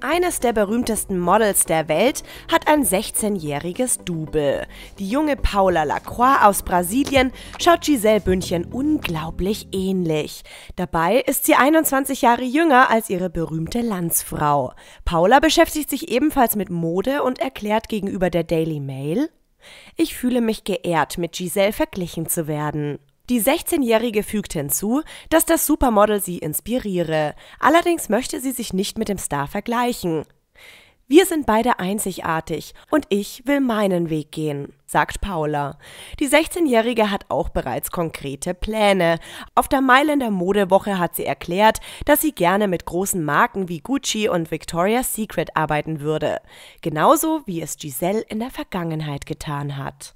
Eines der berühmtesten Models der Welt hat ein 16-jähriges Double. Die junge Paula Lacroix aus Brasilien schaut Giselle Bündchen unglaublich ähnlich. Dabei ist sie 21 Jahre jünger als ihre berühmte Landsfrau. Paula beschäftigt sich ebenfalls mit Mode und erklärt gegenüber der Daily Mail, ich fühle mich geehrt, mit Giselle verglichen zu werden. Die 16-Jährige fügt hinzu, dass das Supermodel sie inspiriere. Allerdings möchte sie sich nicht mit dem Star vergleichen. Wir sind beide einzigartig und ich will meinen Weg gehen, sagt Paula. Die 16-Jährige hat auch bereits konkrete Pläne. Auf der Mailänder Modewoche hat sie erklärt, dass sie gerne mit großen Marken wie Gucci und Victoria's Secret arbeiten würde. Genauso wie es Giselle in der Vergangenheit getan hat.